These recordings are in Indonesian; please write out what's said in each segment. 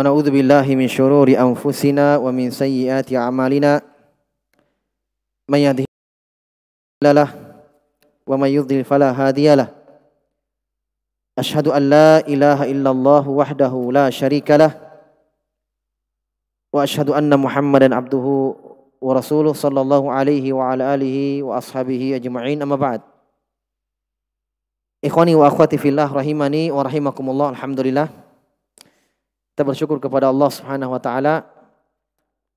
ونعوذ بالله من شرور أنفسنا ومن سيئات أعمالنا من يهده الله له ومن يضلل فلا هادي له أشهد أن لا إله إلا الله وحده لا شريك له وأشهد أن محمدا عبده ورسوله صلى الله عليه وعلى آله وأصحابه أجمعين أما بعد إخواني وأخواتي في الله رحمني ورحمكم الله الحمد لله Kita bersyukur kepada Allah Subhanahu wa taala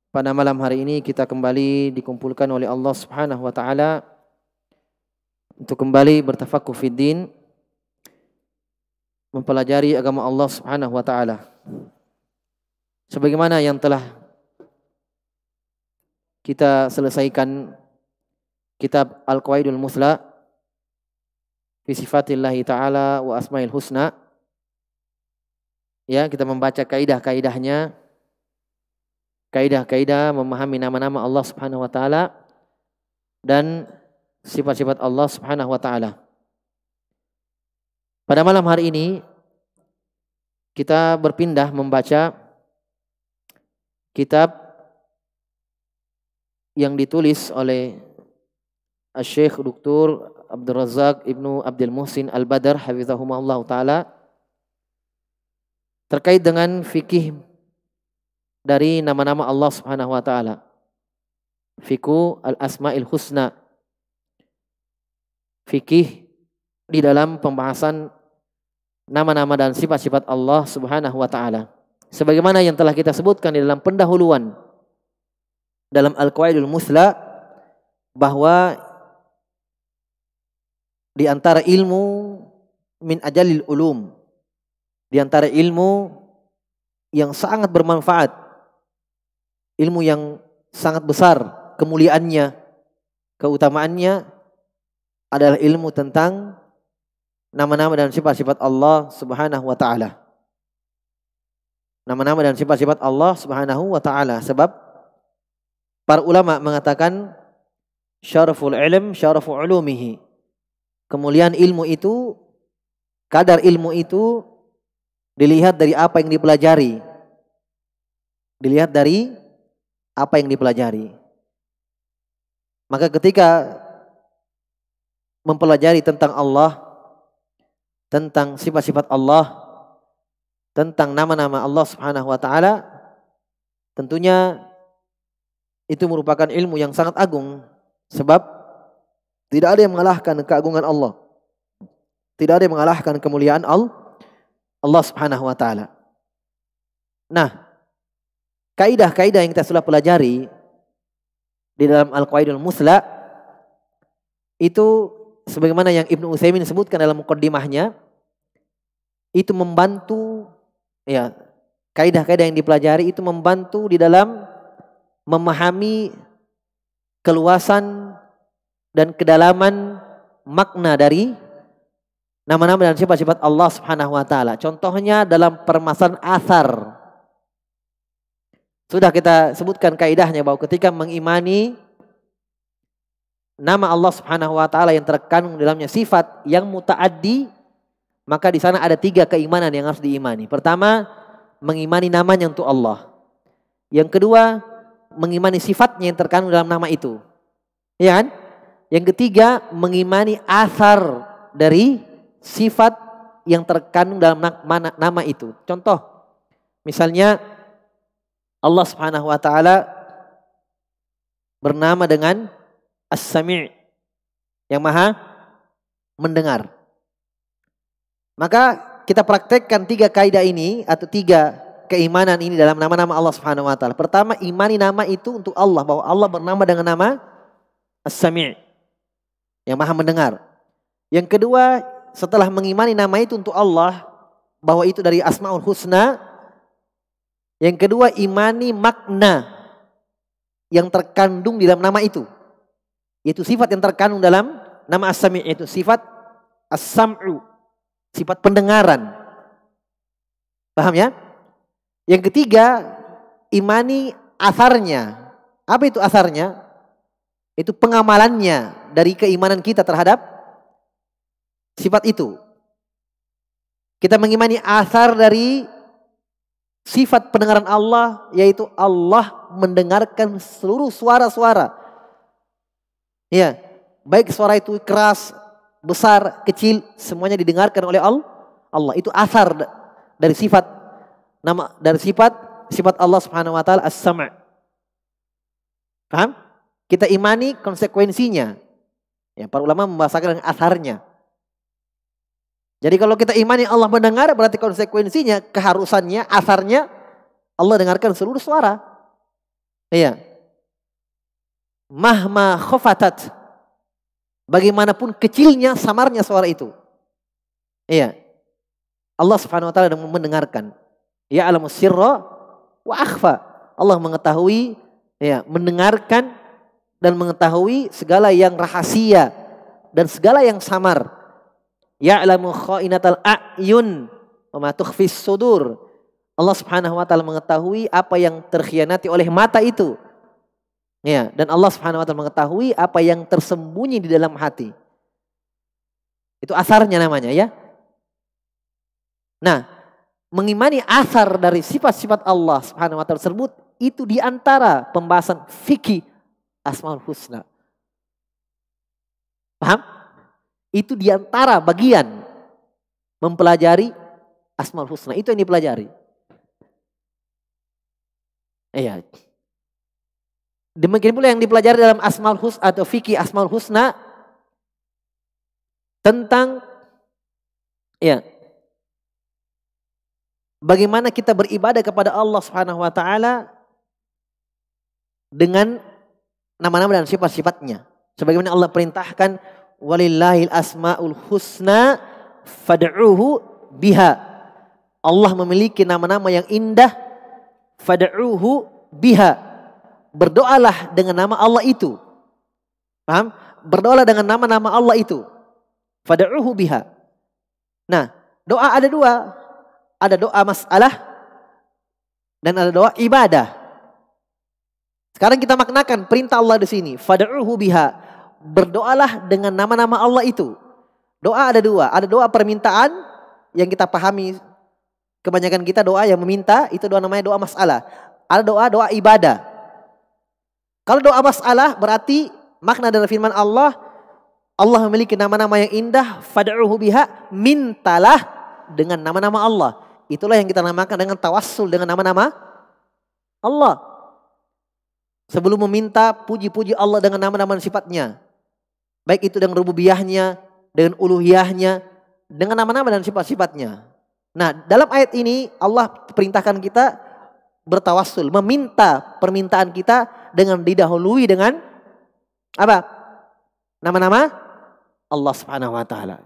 pada malam hari ini kita kembali dikumpulkan oleh Allah Subhanahu wa taala untuk kembali bertafaqquh fid din mempelajari agama Allah Subhanahu wa taala. Sebagaimana yang telah kita selesaikan kitab Al-Qawaidul Musla fi sifatillah taala wa asmail husna Ya, kita membaca kaidah-kaidahnya. Kaidah-kaidah memahami nama-nama Allah Subhanahu wa taala dan sifat-sifat Allah Subhanahu wa taala. Pada malam hari ini kita berpindah membaca kitab yang ditulis oleh Syekh Dr. Abdul Razak Ibnu Abdul Muhsin Al-Badar hafizahumullah taala terkait dengan fikih dari nama-nama Allah Subhanahu wa taala. Fiku al-asmail husna. Fikih di dalam pembahasan nama-nama dan sifat-sifat Allah Subhanahu wa taala. Sebagaimana yang telah kita sebutkan di dalam pendahuluan dalam Al-Qaidul Musla bahwa di antara ilmu min ajalil ulum di antara ilmu yang sangat bermanfaat, ilmu yang sangat besar kemuliaannya, keutamaannya adalah ilmu tentang nama-nama dan sifat-sifat Allah Subhanahu wa taala. Nama-nama dan sifat-sifat Allah Subhanahu wa taala sebab para ulama mengatakan syaraful ilm syarafu ulumihi. Kemuliaan ilmu itu kadar ilmu itu Dilihat dari apa yang dipelajari. Dilihat dari apa yang dipelajari. Maka ketika mempelajari tentang Allah, tentang sifat-sifat Allah, tentang nama-nama Allah Subhanahu wa taala, tentunya itu merupakan ilmu yang sangat agung sebab tidak ada yang mengalahkan keagungan Allah. Tidak ada yang mengalahkan kemuliaan Allah Allah Subhanahu wa taala. Nah, kaidah-kaidah yang kita sudah pelajari di dalam Al-Qaidul Musla itu sebagaimana yang Ibnu Utsaimin sebutkan dalam mukaddimahnya itu membantu ya kaidah-kaidah yang dipelajari itu membantu di dalam memahami keluasan dan kedalaman makna dari nama-nama dan sifat-sifat Allah Subhanahu wa taala. Contohnya dalam permasalahan asar. Sudah kita sebutkan kaidahnya bahwa ketika mengimani nama Allah Subhanahu wa taala yang terkandung dalamnya sifat yang mutaaddi, maka di sana ada tiga keimanan yang harus diimani. Pertama, mengimani namanya untuk Allah. Yang kedua, mengimani sifatnya yang terkandung dalam nama itu. Ya kan? Yang ketiga, mengimani asar dari sifat yang terkandung dalam nama itu. Contoh, misalnya Allah Subhanahu wa taala bernama dengan As-Sami' yang Maha mendengar. Maka kita praktekkan tiga kaidah ini atau tiga keimanan ini dalam nama-nama Allah Subhanahu wa taala. Pertama, imani nama itu untuk Allah bahwa Allah bernama dengan nama As-Sami' yang Maha mendengar. Yang kedua, setelah mengimani nama itu untuk Allah bahwa itu dari Asmaul Husna. Yang kedua imani makna yang terkandung di dalam nama itu. Yaitu sifat yang terkandung dalam nama as itu yaitu sifat As-Sam'u, sifat pendengaran. Paham ya? Yang ketiga, imani asarnya. Apa itu asarnya? Itu pengamalannya dari keimanan kita terhadap Sifat itu. Kita mengimani asar dari sifat pendengaran Allah yaitu Allah mendengarkan seluruh suara-suara. Ya, baik suara itu keras, besar, kecil, semuanya didengarkan oleh Allah. Allah itu asar dari sifat nama dari sifat sifat Allah Subhanahu wa taala as-sam'. Paham? Kita imani konsekuensinya. Ya, para ulama membahasakan dengan asarnya. Jadi kalau kita imani Allah mendengar berarti konsekuensinya, keharusannya, asarnya Allah dengarkan seluruh suara. Iya. Mahma khofatat. Bagaimanapun kecilnya samarnya suara itu. Iya. Allah subhanahu wa ta'ala mendengarkan. Ya alamu sirra wa akhfa. Allah mengetahui, ya, mendengarkan dan mengetahui segala yang rahasia dan segala yang samar Ya'lamu kha'inatal a'yun wa ma tukhfis sudur. Allah Subhanahu wa taala mengetahui apa yang terkhianati oleh mata itu. Ya, dan Allah Subhanahu wa taala mengetahui apa yang tersembunyi di dalam hati. Itu asarnya namanya ya. Nah, mengimani asar dari sifat-sifat Allah Subhanahu wa taala tersebut itu diantara pembahasan fikih Asmaul Husna. Paham? Itu diantara bagian mempelajari Asmaul Husna. Itu yang dipelajari. Iya. Demikian pula yang dipelajari dalam Asmaul Husna atau fikih Asmaul Husna tentang ya bagaimana kita beribadah kepada Allah Subhanahu wa taala dengan nama-nama dan sifat-sifatnya. Sebagaimana Allah perintahkan Walillahil asmaul husna fad'uhu biha. Allah memiliki nama-nama yang indah fad'uhu biha. Berdoalah dengan nama Allah itu. Paham? Berdoalah dengan nama-nama Allah itu. Fad'uhu biha. Nah, doa ada dua. Ada doa masalah dan ada doa ibadah. Sekarang kita maknakan perintah Allah di sini, fad'uhu biha berdoalah dengan nama-nama Allah itu. Doa ada dua, ada doa permintaan yang kita pahami kebanyakan kita doa yang meminta itu doa namanya doa masalah. Ada doa doa ibadah. Kalau doa masalah berarti makna dari firman Allah Allah memiliki nama-nama yang indah fad'uhu biha mintalah dengan nama-nama Allah. Itulah yang kita namakan dengan tawassul dengan nama-nama Allah. Sebelum meminta puji-puji Allah dengan nama-nama sifatnya. Baik itu dengan rububiyahnya, dengan uluhiyahnya, dengan nama-nama dan sifat-sifatnya. Nah dalam ayat ini Allah perintahkan kita bertawassul, meminta permintaan kita dengan didahului dengan apa? Nama-nama Allah Subhanahu wa taala.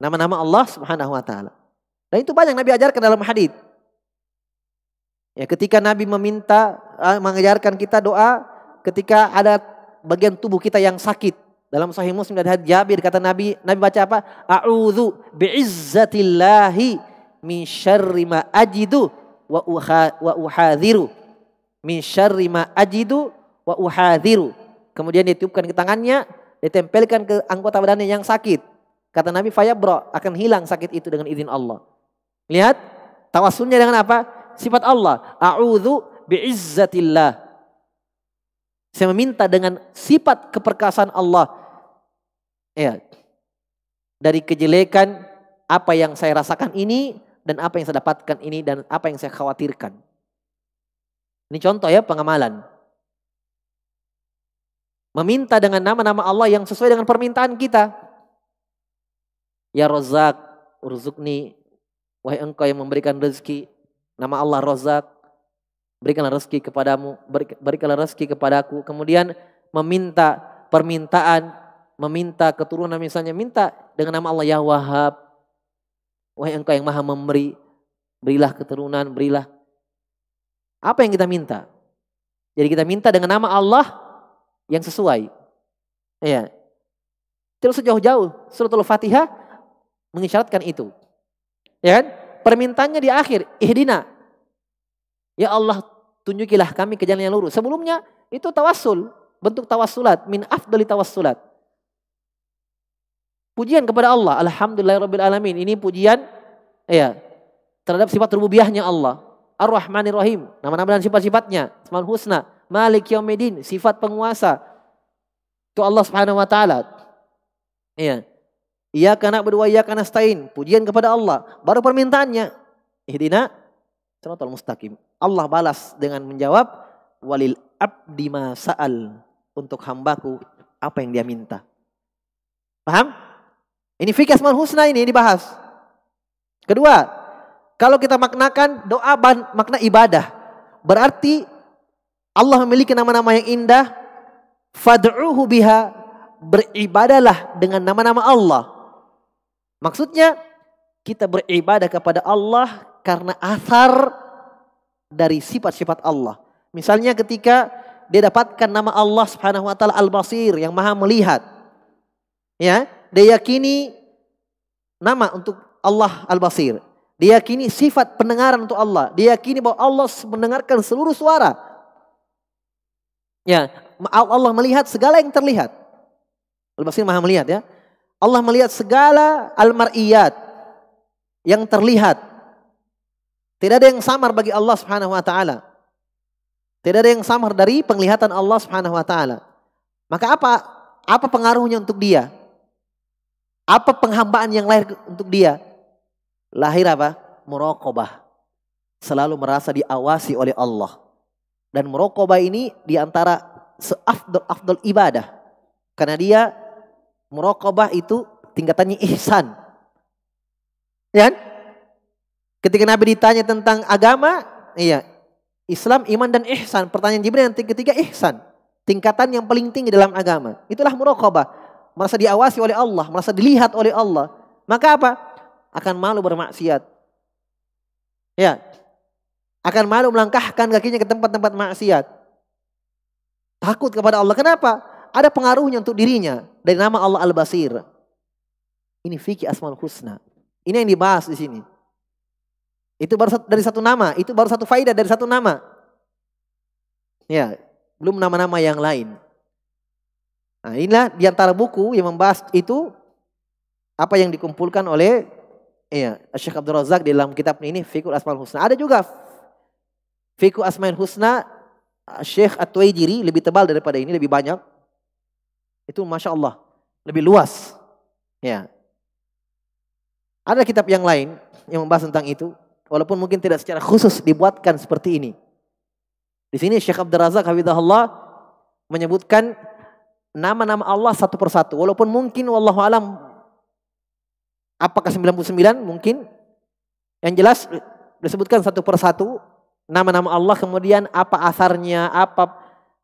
Nama-nama Allah Subhanahu wa taala. Dan itu banyak Nabi ajarkan dalam hadis. Ya, ketika Nabi meminta eh, mengajarkan kita doa ketika ada bagian tubuh kita yang sakit. Dalam Sahih Muslim dari hadis Jabir kata Nabi, Nabi baca apa? A'udzu bi'izzatillahi min syarri ma ajidu wa uha, wa uhadziru. Min syarri ma ajidu wa uhadziru. Kemudian ditiupkan ke tangannya, ditempelkan ke anggota badannya yang sakit. Kata Nabi fayabra akan hilang sakit itu dengan izin Allah. Lihat tawasulnya dengan apa? Sifat Allah. A'udzu bi'izzatillah saya meminta dengan sifat keperkasaan Allah. Ya. Dari kejelekan apa yang saya rasakan ini dan apa yang saya dapatkan ini dan apa yang saya khawatirkan. Ini contoh ya pengamalan. Meminta dengan nama-nama Allah yang sesuai dengan permintaan kita. Ya Rozak, Ruzukni, wahai engkau yang memberikan rezeki. Nama Allah Rozak, berikanlah rezeki kepadamu, berikanlah rezeki kepadaku. Kemudian meminta permintaan, meminta keturunan misalnya, minta dengan nama Allah ya Wahab. Wahai engkau yang maha memberi, berilah keturunan, berilah. Apa yang kita minta? Jadi kita minta dengan nama Allah yang sesuai. Iya. Terus sejauh-jauh suratul Fatihah mengisyaratkan itu. Ya kan? Permintaannya di akhir, ihdina, Ya Allah tunjukilah kami ke jalan yang lurus. Sebelumnya itu tawasul, bentuk tawasulat, min afdali tawassulat. Pujian kepada Allah, alhamdulillahirabbil alamin. Ini pujian ya terhadap sifat rububiahnya Allah. Ar-Rahmanir Rahim, nama-nama dan sifat-sifatnya, Asmaul Husna, Malik Yaumiddin, sifat penguasa. Itu Allah Subhanahu wa taala. Iya. Iya karena berdua ia karena stain, pujian kepada Allah. Baru permintaannya, ihdina siratal mustaqim. Allah balas dengan menjawab walil abdi ma sa'al untuk hambaku apa yang dia minta. Paham? Ini fikih asmaul husna ini dibahas. Kedua, kalau kita maknakan doa ban, makna ibadah. Berarti Allah memiliki nama-nama yang indah. Fad'uhu biha. Beribadalah dengan nama-nama Allah. Maksudnya kita beribadah kepada Allah karena asar dari sifat-sifat Allah. Misalnya ketika dia dapatkan nama Allah Subhanahu wa taala Al-Basir yang Maha melihat. Ya, dia yakini nama untuk Allah Al-Basir. Dia yakini sifat pendengaran untuk Allah. Dia yakini bahwa Allah mendengarkan seluruh suara. Ya, Allah melihat segala yang terlihat. Al-Basir Maha melihat ya. Allah melihat segala al-mar'iyat yang terlihat. Tidak ada yang samar bagi Allah Subhanahu wa taala. Tidak ada yang samar dari penglihatan Allah Subhanahu wa taala. Maka apa apa pengaruhnya untuk dia? Apa penghambaan yang lahir untuk dia? Lahir apa? Muraqabah. Selalu merasa diawasi oleh Allah. Dan muraqabah ini diantara antara seafdol-afdol ibadah. Karena dia muraqabah itu tingkatannya ihsan. Ya? Kan? Ketika Nabi ditanya tentang agama, iya, Islam, iman dan ihsan. Pertanyaan Jibril yang ketiga ihsan. Tingkatan yang paling tinggi dalam agama. Itulah muraqabah. Merasa diawasi oleh Allah, merasa dilihat oleh Allah. Maka apa? Akan malu bermaksiat. Ya. Akan malu melangkahkan kakinya ke tempat-tempat maksiat. Takut kepada Allah. Kenapa? Ada pengaruhnya untuk dirinya dari nama Allah Al-Basir. Ini fikih Asmaul Husna. Ini yang dibahas di sini. Itu baru satu, dari satu nama, itu baru satu faidah dari satu nama. Ya, belum nama-nama yang lain. Nah, inilah antara buku yang membahas itu apa yang dikumpulkan oleh ya Syekh Abdul Razak di dalam kitab ini Fikul Asmaul Husna. Ada juga Fikul Asmaul Husna Syekh at lebih tebal daripada ini, lebih banyak. Itu Masya Allah, lebih luas. Ya. Ada kitab yang lain yang membahas tentang itu walaupun mungkin tidak secara khusus dibuatkan seperti ini. Di sini Syekh Abdul Razak Hafidahullah menyebutkan nama-nama Allah satu persatu. Walaupun mungkin wallahu alam apakah 99 mungkin yang jelas disebutkan satu persatu nama-nama Allah kemudian apa asarnya, apa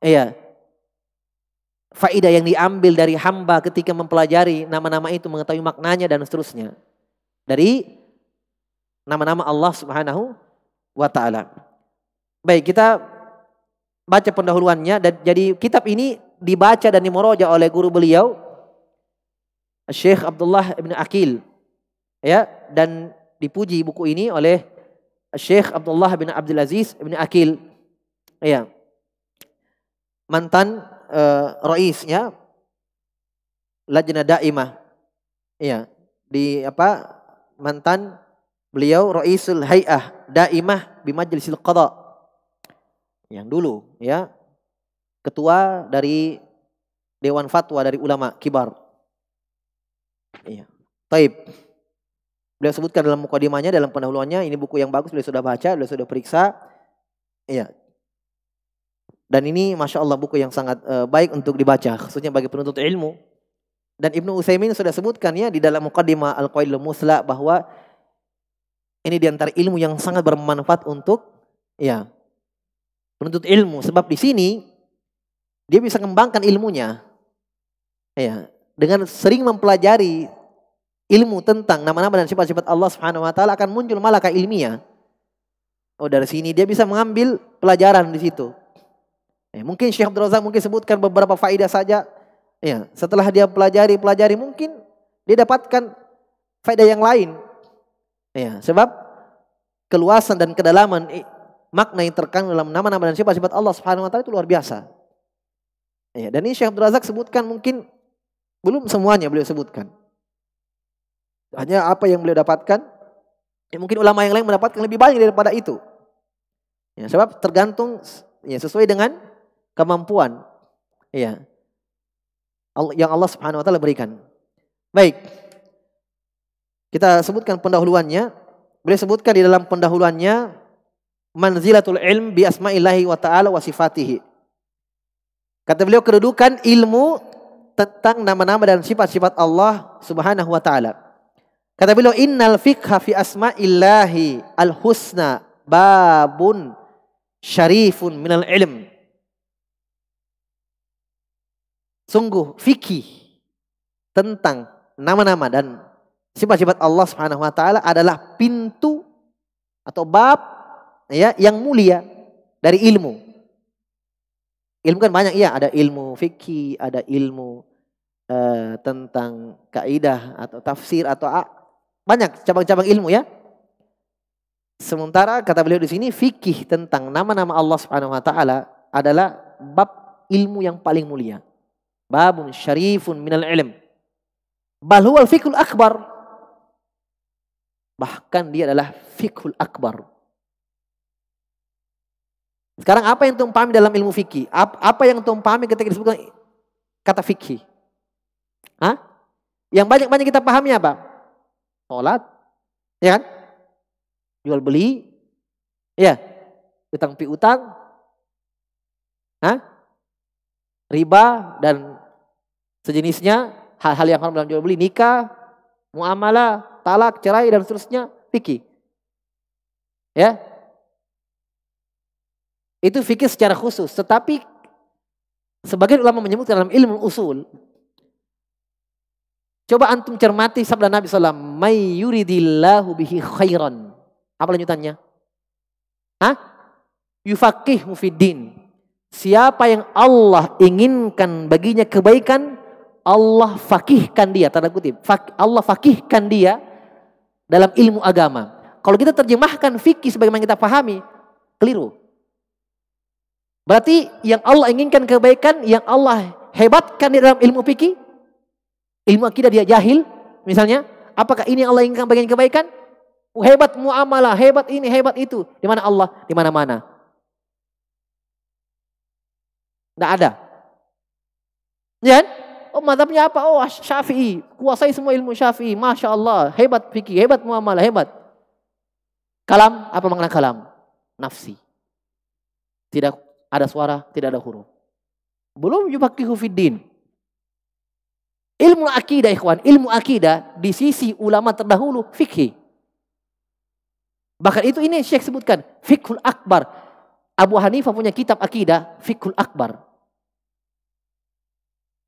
iya faidah yang diambil dari hamba ketika mempelajari nama-nama itu, mengetahui maknanya dan seterusnya. Dari nama-nama Allah Subhanahu wa taala. Baik, kita baca pendahuluannya dan jadi kitab ini dibaca dan dimuraja oleh guru beliau Syekh Abdullah bin Akil. Ya, dan dipuji buku ini oleh Syekh Abdullah bin Abdul Aziz bin Akil. Ya. Mantan uh, raisnya Lajnah Daimah. ya di apa? Mantan Beliau Raisul Hay'ah Daimah di Majlisil Qadha. Yang dulu ya, ketua dari Dewan Fatwa dari ulama kibar. Iya. Taib. Beliau sebutkan dalam mukadimahnya, dalam pendahuluannya, ini buku yang bagus, beliau sudah baca, beliau sudah periksa. Iya. Dan ini Masya Allah buku yang sangat e, baik untuk dibaca, khususnya bagi penuntut ilmu. Dan Ibnu Utsaimin sudah sebutkan ya di dalam mukadimah Al-Qaidul Musla bahwa ini diantara ilmu yang sangat bermanfaat untuk ya penuntut ilmu. Sebab di sini dia bisa kembangkan ilmunya. Ya, dengan sering mempelajari ilmu tentang nama-nama dan sifat-sifat Allah Subhanahu wa taala akan muncul malaka ilmiah. Oh dari sini dia bisa mengambil pelajaran di situ. Ya, mungkin Syekh Abdul Razak mungkin sebutkan beberapa faedah saja. Ya, setelah dia pelajari pelajari mungkin dia dapatkan faedah yang lain. Ya, sebab keluasan dan kedalaman makna yang terkandung dalam nama-nama dan sifat-sifat Allah Subhanahu wa taala itu luar biasa. Ya, dan ini Syekh Abdul Razak sebutkan mungkin belum semuanya beliau sebutkan. Hanya apa yang beliau dapatkan, ya mungkin ulama yang lain mendapatkan lebih banyak daripada itu. Ya, sebab tergantung ya sesuai dengan kemampuan. Ya. Yang Allah Subhanahu wa taala berikan. Baik. Kita sebutkan pendahuluannya. Beliau sebutkan di dalam pendahuluannya manzilatul ilm bi asma'illahi wa ta'ala wa sifatihi. Kata beliau kedudukan ilmu tentang nama-nama dan sifat-sifat Allah Subhanahu wa taala. Kata beliau innal fiqha fi asma'illahi al-husna babun syarifun minal ilm. Sungguh fikih tentang nama-nama dan Sifat-sifat Allah Subhanahu wa taala adalah pintu atau bab ya yang mulia dari ilmu. Ilmu kan banyak ya, ada ilmu fikih, ada ilmu uh, tentang kaidah atau tafsir atau uh, banyak cabang-cabang ilmu ya. Sementara kata beliau di sini fikih tentang nama-nama Allah Subhanahu wa taala adalah bab ilmu yang paling mulia. Babun syarifun minal ilm. Bal huwal fikul akbar. Bahkan dia adalah fikhul akbar. Sekarang apa yang tumpami dalam ilmu fikih? Apa yang tumpami ketika disebutkan kata fikih? Hah? Yang banyak-banyak kita pahami apa? Sholat, ya kan? Jual beli, ya, utang piutang, Hah? riba dan sejenisnya, hal-hal yang haram dalam jual beli, nikah, muamalah, talak, cerai dan seterusnya fikih. Ya. Itu fikih secara khusus, tetapi sebagian ulama menyebut dalam ilmu usul Coba antum cermati sabda Nabi SAW. May yuridillahu bihi khairan. Apa lanjutannya? Hah? Yufakih mufiddin. Siapa yang Allah inginkan baginya kebaikan, Allah fakihkan dia. Tanda kutip. Allah fakihkan dia dalam ilmu agama. Kalau kita terjemahkan fikih sebagaimana kita pahami, keliru. Berarti yang Allah inginkan kebaikan, yang Allah hebatkan di dalam ilmu fikih, ilmu akidah dia jahil, misalnya, apakah ini yang Allah inginkan bagian kebaikan? Hebat muamalah, hebat ini, hebat itu. Di mana Allah? Di mana-mana. Tidak ada. Ya kan? Oh madhabnya apa? Oh syafi'i. Kuasai semua ilmu syafi'i. Masya Allah. Hebat fikih, hebat muamalah, hebat. Kalam, apa makna kalam? Nafsi. Tidak ada suara, tidak ada huruf. Belum yufaqihu fiddin. Ilmu akidah ikhwan, ilmu akidah di sisi ulama terdahulu fikih. Bahkan itu ini Syekh sebutkan, Fikhul Akbar. Abu Hanifah punya kitab akidah, Fikhul Akbar.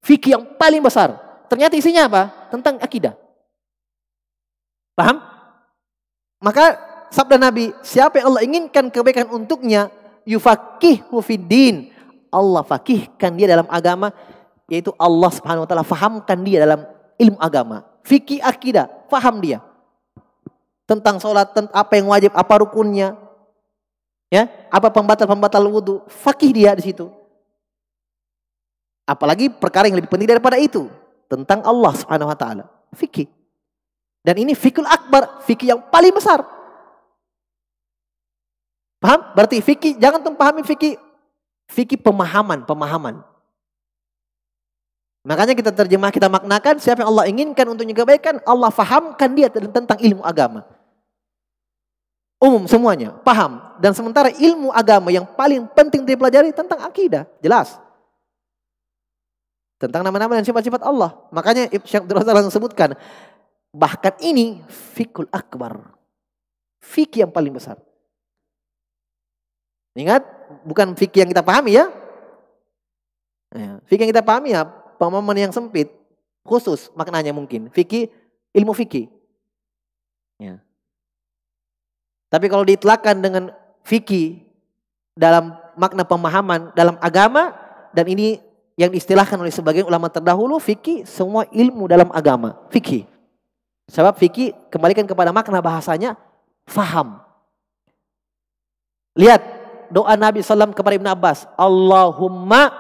Fikih yang paling besar. Ternyata isinya apa? Tentang akidah. Paham? Maka sabda Nabi, siapa yang Allah inginkan kebaikan untuknya, yufakih mufidin Allah fakihkan dia dalam agama, yaitu Allah Subhanahu wa taala fahamkan dia dalam ilmu agama. Fikih akidah, faham dia. Tentang sholat, tentang apa yang wajib, apa rukunnya. Ya, apa pembatal-pembatal wudhu, fakih dia di situ. Apalagi perkara yang lebih penting daripada itu. Tentang Allah subhanahu wa ta'ala. Fikih. Dan ini fikul akbar. Fikih yang paling besar. Paham? Berarti fikih, jangan tuh pahami fikih. Fikih pemahaman, pemahaman. Makanya kita terjemah, kita maknakan siapa yang Allah inginkan untuknya kebaikan, Allah fahamkan dia tentang ilmu agama. Umum semuanya, paham. Dan sementara ilmu agama yang paling penting dipelajari tentang akidah, jelas tentang nama-nama dan sifat-sifat Allah. Makanya Syekh Abdul Razak langsung sebutkan bahkan ini fikul akbar. Fikih yang paling besar. Ingat, bukan fikih yang kita pahami ya. ya fikih yang kita pahami ya, pemahaman yang sempit, khusus maknanya mungkin. Fikih, ilmu fikih. Ya. Tapi kalau ditelakan dengan fikih dalam makna pemahaman dalam agama dan ini yang diistilahkan oleh sebagian ulama terdahulu fikih semua ilmu dalam agama fikih sebab fikih kembalikan kepada makna bahasanya faham lihat doa Nabi Sallam kepada Ibn Abbas Allahumma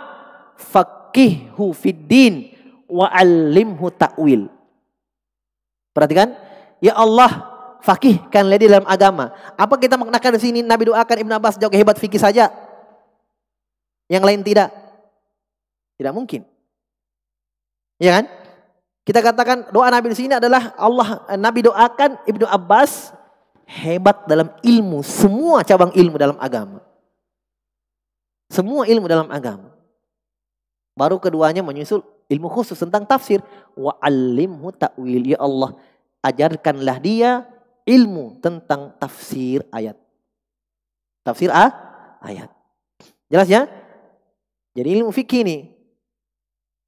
fakihu fiddin wa alimhu ta'wil perhatikan ya Allah fakihkan lady dalam agama apa kita maknakan di sini Nabi doakan Ibn Abbas jauh hebat fikih saja yang lain tidak tidak mungkin. Ya kan? Kita katakan doa Nabi di sini adalah Allah eh, Nabi doakan Ibnu Abbas hebat dalam ilmu, semua cabang ilmu dalam agama. Semua ilmu dalam agama. Baru keduanya menyusul ilmu khusus tentang tafsir. Wa alimhu ta'wil. Ya Allah, ajarkanlah dia ilmu tentang tafsir ayat. Tafsir A, ayat. Jelas ya? Jadi ilmu fikih nih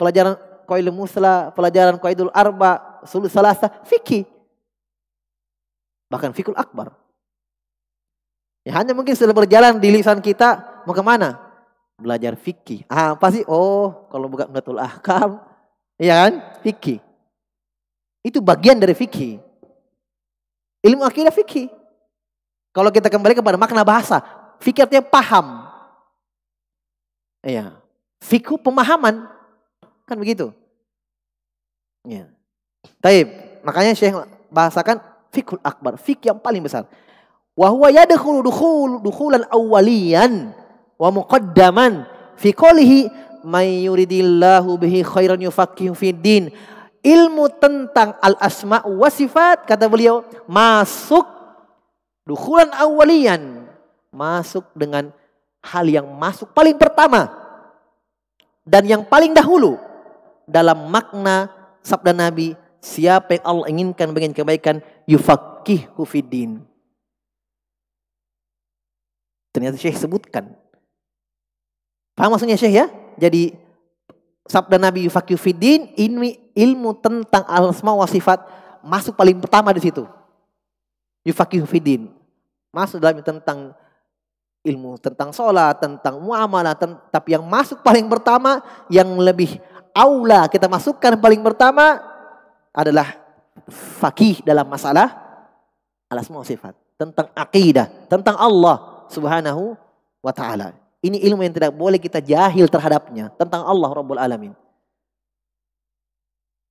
pelajaran koilul musla, pelajaran koidul arba, sulus salasa, fikih. Bahkan fikul akbar. Ya, hanya mungkin sudah berjalan di lisan kita, mau kemana? Belajar fikih. Ah, apa sih? Oh, kalau bukan ngetul ahkam, Iya kan? Fikih. Itu bagian dari fikih. Ilmu akidah fikih. Kalau kita kembali kepada makna bahasa, fikirnya paham. Iya. fikuh pemahaman. Kan begitu. Ya. Taib. Makanya Syekh bahasakan fikul akbar, fik yang paling besar. Wa huwa yadkhulu dukhul dukhulan awwaliyan wa muqaddaman fi qawlihi may yuridillahu bihi khairan yufaqihu fid din. Ilmu tentang al-asma wa sifat kata beliau masuk dukhulan awwaliyan, masuk dengan hal yang masuk paling pertama dan yang paling dahulu dalam makna sabda Nabi, siapa yang Allah inginkan bagian kebaikan, yufakih fiddin. Ternyata Syekh sebutkan. Paham maksudnya Syekh ya? Jadi sabda Nabi yufakih fiddin, ini ilmu tentang al-asma wa sifat masuk paling pertama di situ. yufakih fiddin. Masuk dalam tentang ilmu tentang sholat, tentang muamalah, ten tapi yang masuk paling pertama yang lebih aula kita masukkan paling pertama adalah fakih dalam masalah alas sifat tentang akidah tentang Allah subhanahu wa taala ini ilmu yang tidak boleh kita jahil terhadapnya tentang Allah Rabbul Alamin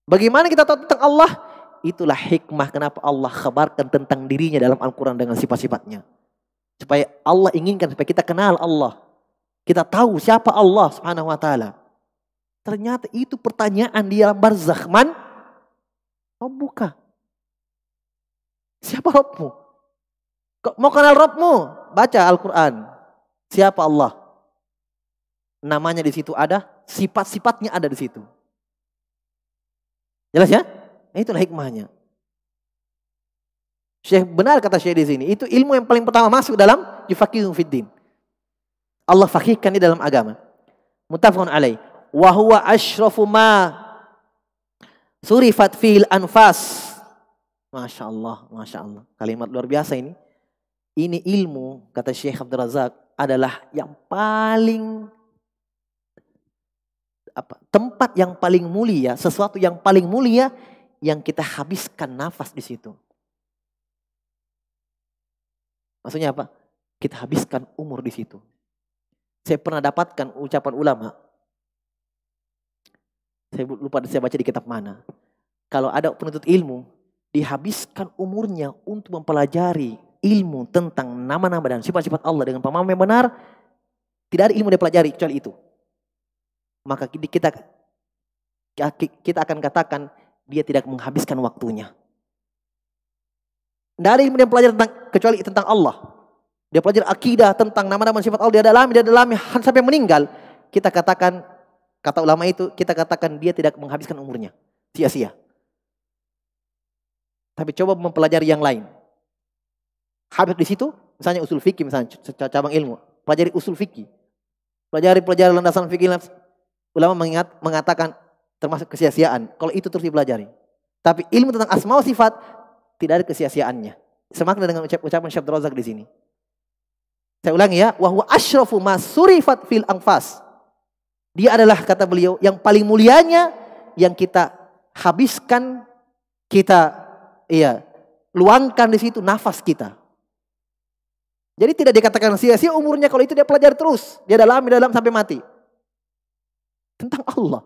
bagaimana kita tahu tentang Allah itulah hikmah kenapa Allah khabarkan tentang dirinya dalam Al-Quran dengan sifat-sifatnya supaya Allah inginkan supaya kita kenal Allah kita tahu siapa Allah subhanahu wa ta'ala Ternyata itu pertanyaan di dalam barzakh man. Oh, buka. Siapa Robmu? Mau kenal Robmu? Baca Al-Quran. Siapa Allah? Namanya di situ ada, sifat-sifatnya ada di situ. Jelas ya? Nah, itulah hikmahnya. Syekh benar kata Syekh di sini. Itu ilmu yang paling pertama masuk dalam yufaqihu fiddin. Allah fakihkan di dalam agama. Mutafakun alaih wa huwa asyrafu ma surifat fil anfas. Masya Allah, Masya Allah. Kalimat luar biasa ini. Ini ilmu, kata Syekh Abdul Razak, adalah yang paling apa, tempat yang paling mulia, sesuatu yang paling mulia yang kita habiskan nafas di situ. Maksudnya apa? Kita habiskan umur di situ. Saya pernah dapatkan ucapan ulama, saya lupa saya baca di kitab mana. Kalau ada penuntut ilmu, dihabiskan umurnya untuk mempelajari ilmu tentang nama-nama dan sifat-sifat Allah dengan pemahaman yang benar, tidak ada ilmu yang dipelajari kecuali itu. Maka kita kita akan katakan dia tidak menghabiskan waktunya. Tidak ada ilmu yang pelajari tentang kecuali tentang Allah. Dia pelajari akidah tentang nama-nama sifat Allah. Dia dalami, dia dalami sampai meninggal. Kita katakan Kata ulama itu kita katakan dia tidak menghabiskan umurnya. Sia-sia. Tapi coba mempelajari yang lain. Habis di situ, misalnya usul fikih, misalnya cabang ilmu. Pelajari usul fikih. Pelajari pelajari landasan fikih Ulama mengingat mengatakan termasuk kesia-siaan. Kalau itu terus dipelajari. Tapi ilmu tentang asma wa sifat tidak ada kesia-siaannya. Semakin dengan ucap ucapan Syabd Razak di sini. Saya ulangi ya, wahwa ashrafu masurifat fil angfas. Dia adalah kata beliau yang paling mulianya yang kita habiskan kita iya luangkan di situ nafas kita. Jadi tidak dikatakan sia-sia umurnya kalau itu dia pelajar terus, dia dalam dia dalam sampai mati. Tentang Allah.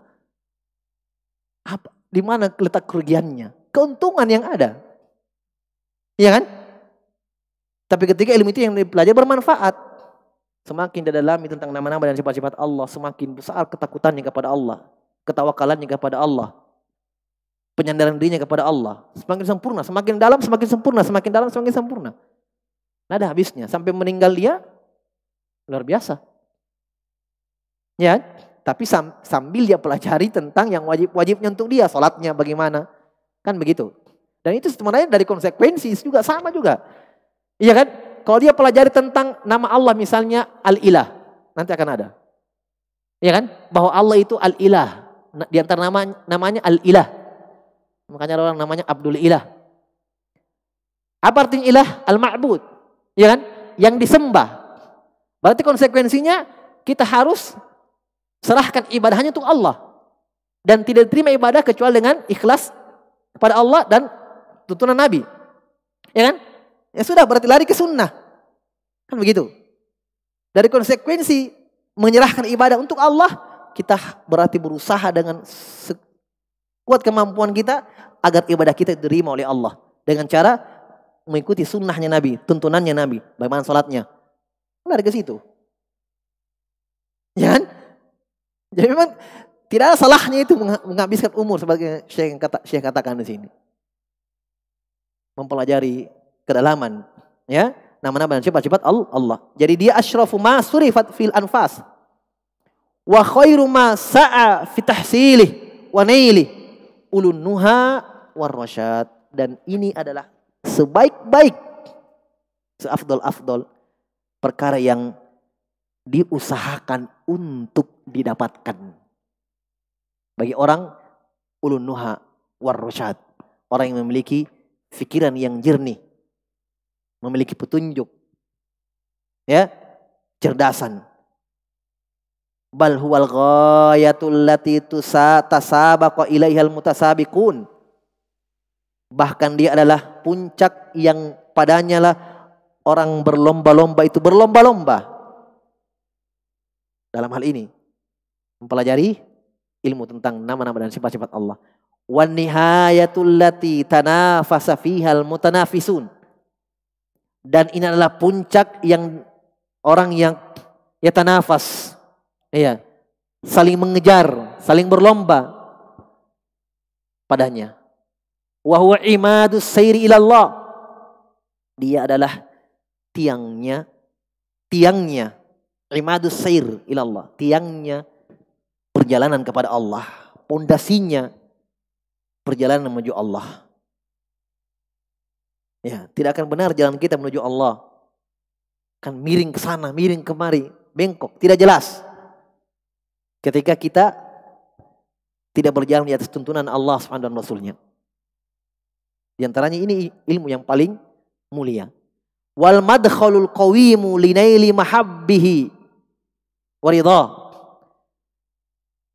Apa di mana letak kerugiannya? Keuntungan yang ada. Iya kan? Tapi ketika ilmu itu yang dipelajari bermanfaat, Semakin didalami tentang nama-nama dan sifat-sifat Allah, semakin besar ketakutannya kepada Allah, ketawakalannya kepada Allah, penyandaran dirinya kepada Allah. Semakin sempurna, semakin dalam semakin sempurna, semakin dalam semakin sempurna. Nah, ada habisnya sampai meninggal dia luar biasa. Ya, tapi sambil dia pelajari tentang yang wajib-wajibnya untuk dia, salatnya bagaimana. Kan begitu. Dan itu sebenarnya dari konsekuensi juga sama juga. Iya kan? Kalau dia pelajari tentang nama Allah misalnya Al-Ilah, nanti akan ada. Ya kan? Bahwa Allah itu Al-Ilah. Di antara nama, namanya Al-Ilah. Makanya orang namanya Abdul Ilah. Apa artinya ilah? Al-Ma'bud. Ya kan? Yang disembah. Berarti konsekuensinya kita harus serahkan ibadahnya untuk Allah. Dan tidak terima ibadah kecuali dengan ikhlas kepada Allah dan tuntunan Nabi. Ya kan? Ya sudah berarti lari ke sunnah. Kan begitu. Dari konsekuensi menyerahkan ibadah untuk Allah, kita berarti berusaha dengan kuat kemampuan kita agar ibadah kita diterima oleh Allah. Dengan cara mengikuti sunnahnya Nabi, tuntunannya Nabi, bagaimana sholatnya. Lari ke situ. Ya kan? Jadi memang tidak ada salahnya itu menghabiskan umur sebagai Syekh kata, Syekh katakan di sini. Mempelajari kedalaman ya nama-nama dan sifat-sifat Allah. Jadi dia asyrafu ma surifat fil anfas. Wa khairu ma sa'a fi tahsilih wa nailih ulun nuha war Dan ini adalah sebaik-baik seafdol-afdol perkara yang diusahakan untuk didapatkan. Bagi orang ulun nuha war Orang yang memiliki pikiran yang jernih, memiliki petunjuk. Ya, cerdasan. Bal huwal ghayatul lati tasabaqa ilaihal mutasabiqun. Bahkan dia adalah puncak yang padanya lah orang berlomba-lomba itu berlomba-lomba. Dalam hal ini mempelajari ilmu tentang nama-nama dan sifat-sifat Allah. Wan nihayatul lati tanafasa fihal mutanafisun. Dan ini adalah puncak yang orang yang ya tanafas. Iya. Saling mengejar, saling berlomba padanya. Wa huwa imadus sayri ilallah. Dia adalah tiangnya tiangnya imadus sayr ilallah, tiangnya perjalanan kepada Allah, pondasinya perjalanan menuju Allah. Ya, tidak akan benar jalan kita menuju Allah. Kan miring ke sana, miring kemari, bengkok, tidak jelas. Ketika kita tidak berjalan di atas tuntunan Allah SWT dan Rasulnya. Di antaranya ini ilmu yang paling mulia. Wal madkhalul qawimu linaili mahabbihi waridha.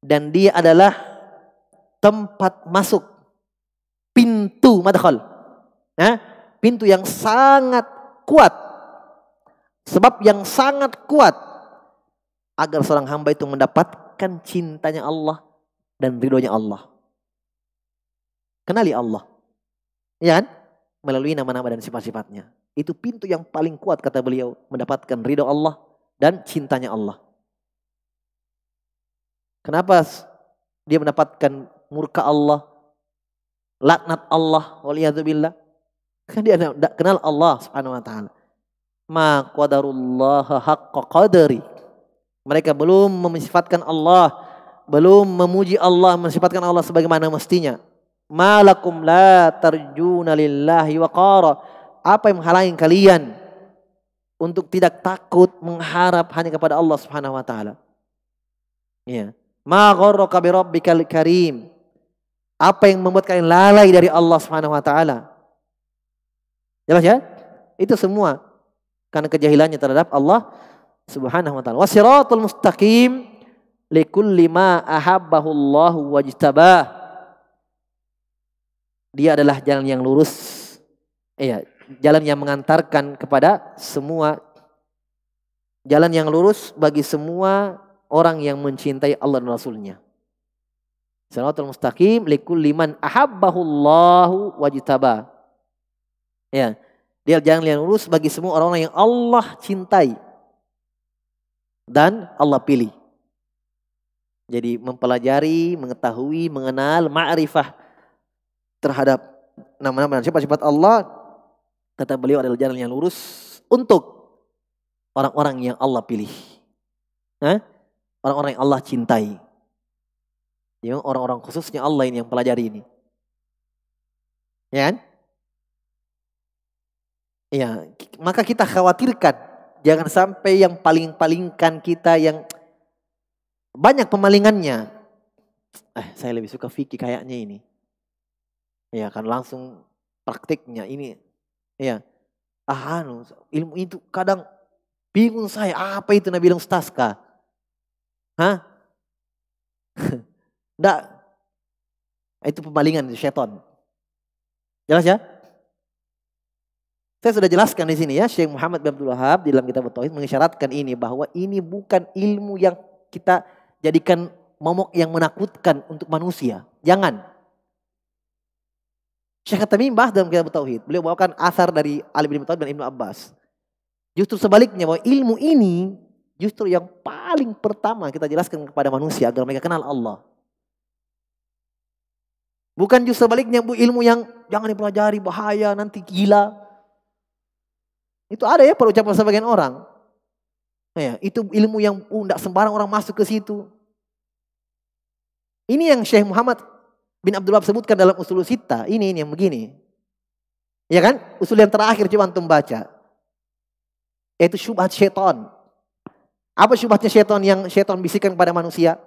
Dan dia adalah tempat masuk pintu madkhal. Nah, pintu yang sangat kuat. Sebab yang sangat kuat agar seorang hamba itu mendapatkan cintanya Allah dan ridhonya Allah. Kenali Allah. Ya kan? Melalui nama-nama dan sifat-sifatnya. Itu pintu yang paling kuat kata beliau mendapatkan ridho Allah dan cintanya Allah. Kenapa dia mendapatkan murka Allah, laknat Allah, waliyahzubillah. Kan dia tidak kenal Allah Subhanahu wa taala. Ma qadarullah haqqa qadari. Mereka belum memisifatkan Allah, belum memuji Allah, mensifatkan Allah sebagaimana mestinya. Malakum la tarjuna lillahi waqara. Apa yang menghalangi kalian untuk tidak takut mengharap hanya kepada Allah Subhanahu wa taala? Ya. Ma gharraka bi karim. Apa yang membuat kalian lalai dari Allah Subhanahu wa taala? Jelas ya, ya? Itu semua karena kejahilannya terhadap Allah Subhanahu wa taala. Wasiratul mustaqim likulli ma ahabbahu Allah wajtabah. Dia adalah jalan yang lurus. Iya, jalan yang mengantarkan kepada semua jalan yang lurus bagi semua orang yang mencintai Allah dan Rasulnya. Salatul mustaqim likulli man ahabbahu Allah wajtabah. Ya. Dia jangan lihat lurus bagi semua orang-orang yang Allah cintai dan Allah pilih. Jadi mempelajari, mengetahui, mengenal, ma'rifah terhadap nama-nama dan sifat-sifat Allah kata beliau adalah jalan yang lurus untuk orang-orang yang Allah pilih. Orang-orang yang Allah cintai. Yang orang-orang khususnya Allah ini yang pelajari ini. Ya kan? Ya, maka kita khawatirkan jangan sampai yang paling-palingkan kita yang banyak pemalingannya. Eh, saya lebih suka fikih kayaknya ini. Ya kan langsung praktiknya ini. Ya. Ah, ilmu itu kadang bingung saya apa itu Nabi bilang staska. Hah? Enggak. Itu pemalingan itu setan. Jelas ya? Saya sudah jelaskan di sini ya, Syekh Muhammad bin Abdul Wahab di dalam kitab Tauhid mengisyaratkan ini bahwa ini bukan ilmu yang kita jadikan momok yang menakutkan untuk manusia. Jangan. Syekh Mimbah dalam kitab Tauhid, beliau bawakan asar dari Ali bin Tauhid dan Ibnu Abbas. Justru sebaliknya bahwa ilmu ini justru yang paling pertama kita jelaskan kepada manusia agar mereka kenal Allah. Bukan justru sebaliknya bu ilmu yang jangan dipelajari bahaya nanti gila itu ada ya perucapan sebagian orang. ya, itu ilmu yang tidak uh, sembarang orang masuk ke situ. Ini yang Syekh Muhammad bin Abdul Abdullah sebutkan dalam usul sita. Ini ini yang begini. Ya kan? Usul yang terakhir coba antum baca. Yaitu syubhat syaitan. Apa syubhatnya syaitan yang syaitan bisikan kepada manusia?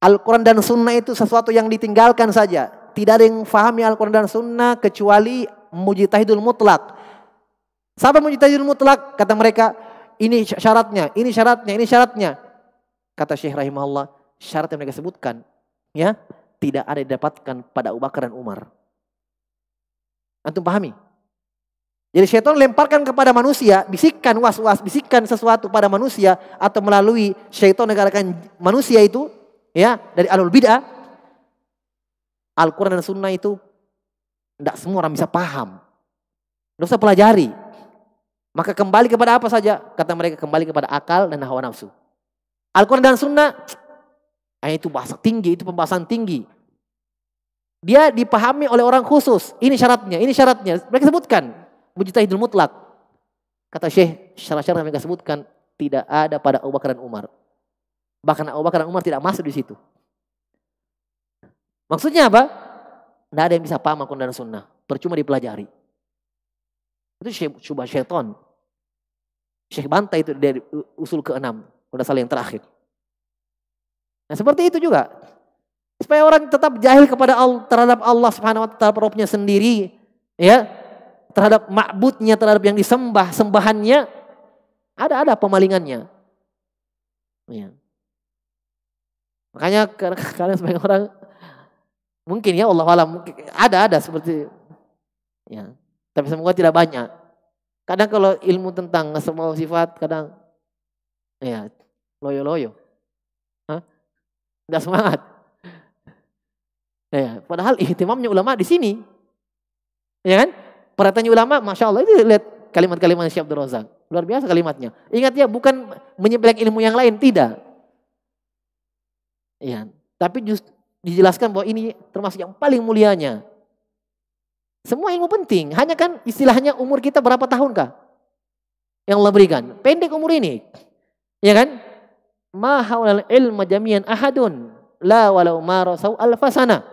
Al-Quran dan Sunnah itu sesuatu yang ditinggalkan saja. Tidak ada yang fahami Al-Quran dan Sunnah kecuali mujtahidul mutlak. Siapa mujtahidul mutlak? Kata mereka, ini syaratnya, ini syaratnya, ini syaratnya. Kata Syekh rahimahullah, syarat yang mereka sebutkan ya tidak ada didapatkan pada Abu Bakar dan Umar. Antum pahami? Jadi setan lemparkan kepada manusia, bisikan was-was, bisikan sesuatu pada manusia atau melalui setan negarakan manusia itu ya dari alul bid'ah Al-Quran dan Sunnah itu tidak semua orang bisa paham. dosa pelajari. Maka kembali kepada apa saja? Kata mereka kembali kepada akal dan hawa nafsu. Al-Quran dan Sunnah, ah, itu bahasa tinggi, itu pembahasan tinggi. Dia dipahami oleh orang khusus. Ini syaratnya, ini syaratnya. Mereka sebutkan. Mujtahidul mutlak. Kata Syekh, syarat-syarat mereka sebutkan tidak ada pada Abu Bakar dan Umar. Bahkan Abu Bakar dan Umar tidak masuk di situ. Maksudnya apa? Tidak ada yang bisa paham Al-Quran dan Sunnah. Percuma dipelajari. Itu syubah syaitan. Syekh Banta itu dari usul ke-6. Udah salah yang terakhir. Nah seperti itu juga. Supaya orang tetap jahil kepada Allah, terhadap Allah subhanahu wa ta'ala terhadap sendiri. ya Terhadap makbudnya, terhadap yang disembah, sembahannya. Ada-ada pemalingannya. Ya. Makanya kalian sebagai orang mungkin ya Allah alam ada ada seperti ya tapi semoga tidak banyak. Kadang kalau ilmu tentang semua sifat kadang ya loyo-loyo. Tidak semangat. Ya, padahal ihtimamnya ulama di sini. Ya kan? Perhatiannya ulama, Masya Allah, itu lihat kalimat-kalimat Syekh Abdul Razak. Luar biasa kalimatnya. Ingat ya, bukan menyepelek ilmu yang lain, tidak. Ya, tapi just dijelaskan bahwa ini termasuk yang paling mulianya. Semua ilmu penting. Hanya kan istilahnya umur kita berapa tahun kah? Yang Allah berikan. Pendek umur ini. Ya kan? Ma haulal ilma jami'an ahadun. La walau ma rasau alfasana.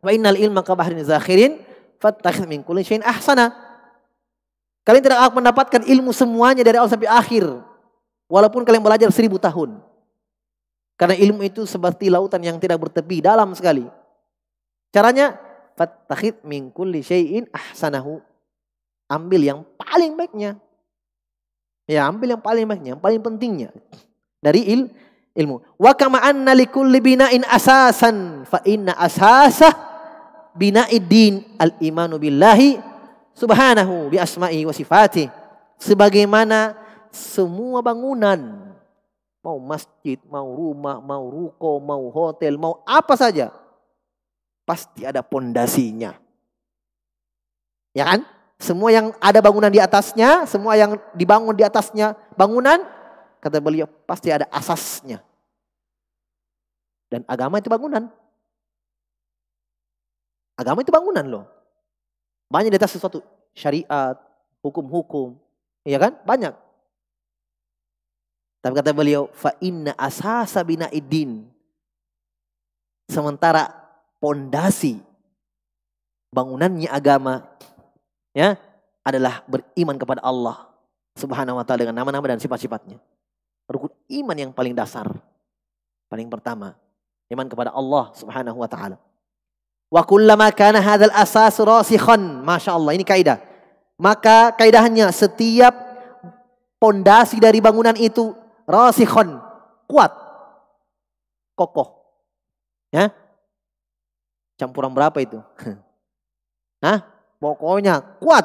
Wa innal ilma kabahrin zakhirin. Fattakhid min kulli syai'in ahsana. Kalian tidak akan mendapatkan ilmu semuanya dari awal sampai akhir. Walaupun kalian belajar seribu tahun. Karena ilmu itu seperti lautan yang tidak bertepi, dalam sekali. Caranya fattakhid min kulli syai'in ahsanahu. Ambil yang paling baiknya. Ya, ambil yang paling baiknya, yang paling pentingnya dari il ilmu. Wa kama anna likulli bina'in asasan fa inna asasa bina'id-din al-imanu billahi subhanahu bi asma'i wa sifati. Sebagaimana semua bangunan mau masjid, mau rumah, mau ruko, mau hotel, mau apa saja Pasti ada pondasinya. Ya kan? Semua yang ada bangunan di atasnya, semua yang dibangun di atasnya bangunan, kata beliau pasti ada asasnya. Dan agama itu bangunan. Agama itu bangunan loh. Banyak di atas sesuatu syariat, hukum-hukum, ya kan? Banyak. Tapi kata beliau, fa'inna asasa bina idin. Sementara pondasi bangunannya agama ya adalah beriman kepada Allah Subhanahu wa taala dengan nama-nama dan sifat-sifatnya. Rukun iman yang paling dasar. Paling pertama, iman kepada Allah Subhanahu wa taala. Wa kullama kana hadzal asas rasikhan, masyaallah ini kaidah. Maka kaidahnya setiap pondasi dari bangunan itu rasikhan, kuat, kokoh. Ya, Campuran berapa itu? Hah? Pokoknya kuat.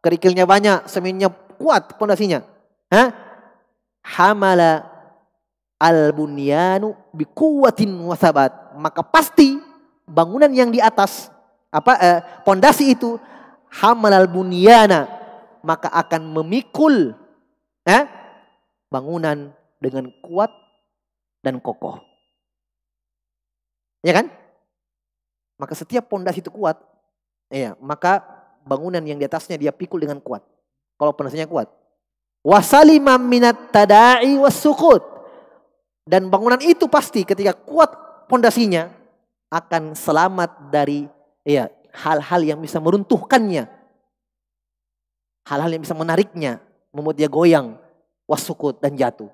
Kerikilnya banyak, seminnya kuat pondasinya. Hah? Hamala al-bunyanu bikuwatin wasabat. Maka pasti bangunan yang di atas apa eh, pondasi itu al bunyana maka akan memikul eh, bangunan dengan kuat dan kokoh. Ya kan? Maka setiap pondasi itu kuat, ya, maka bangunan yang di atasnya dia pikul dengan kuat. Kalau pondasinya kuat. Wasalimam minat tadai wasukut. Dan bangunan itu pasti ketika kuat pondasinya akan selamat dari ya hal-hal yang bisa meruntuhkannya. Hal-hal yang bisa menariknya, membuat dia goyang, wasukut dan jatuh.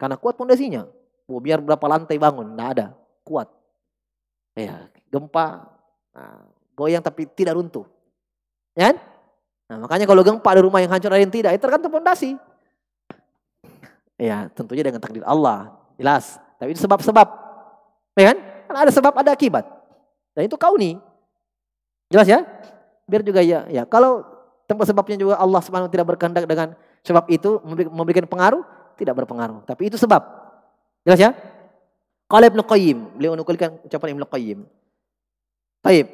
Karena kuat pondasinya. Biar berapa lantai bangun, enggak ada. Kuat ya gempa nah, goyang tapi tidak runtuh. Ya kan? Nah, makanya kalau gempa ada rumah yang hancur ada yang tidak, itu tergantung pondasi. Ya, tentunya dengan takdir Allah, jelas. Tapi itu sebab-sebab. Ya kan? Karena ada sebab, ada akibat. Dan itu kau nih, Jelas ya? Biar juga ya, ya kalau tempat sebabnya juga Allah Subhanahu tidak berkehendak dengan sebab itu memberikan pengaruh, tidak berpengaruh. Tapi itu sebab. Jelas ya? Qala Ibnu Qayyim, beliau menukulkan ucapan Ibnu Qayyim. Baik,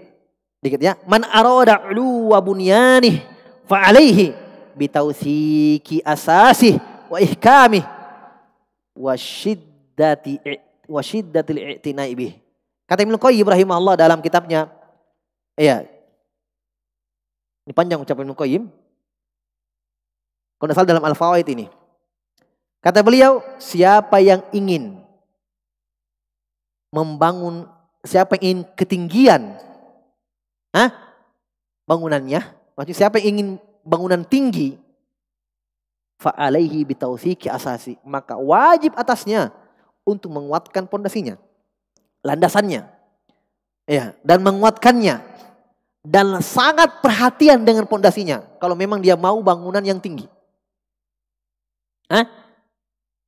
dikit ya. Man arada ulu wa bunyanih fa alaihi bitawthiki asasih wa ihkamih wa syiddati wa syiddatil i'tina'i bih. Kata Ibnu Qayyim rahimahullah dalam kitabnya. Iya. Ini panjang ucapan Ibnu Qayyim. Kalau dalam Al-Fawaid ini. Kata beliau, siapa yang ingin membangun siapa yang ingin ketinggian Hah? bangunannya maksudnya siapa yang ingin bangunan tinggi fa'alaihi bitawthiki asasi maka wajib atasnya untuk menguatkan pondasinya landasannya ya dan menguatkannya dan sangat perhatian dengan pondasinya kalau memang dia mau bangunan yang tinggi Hah?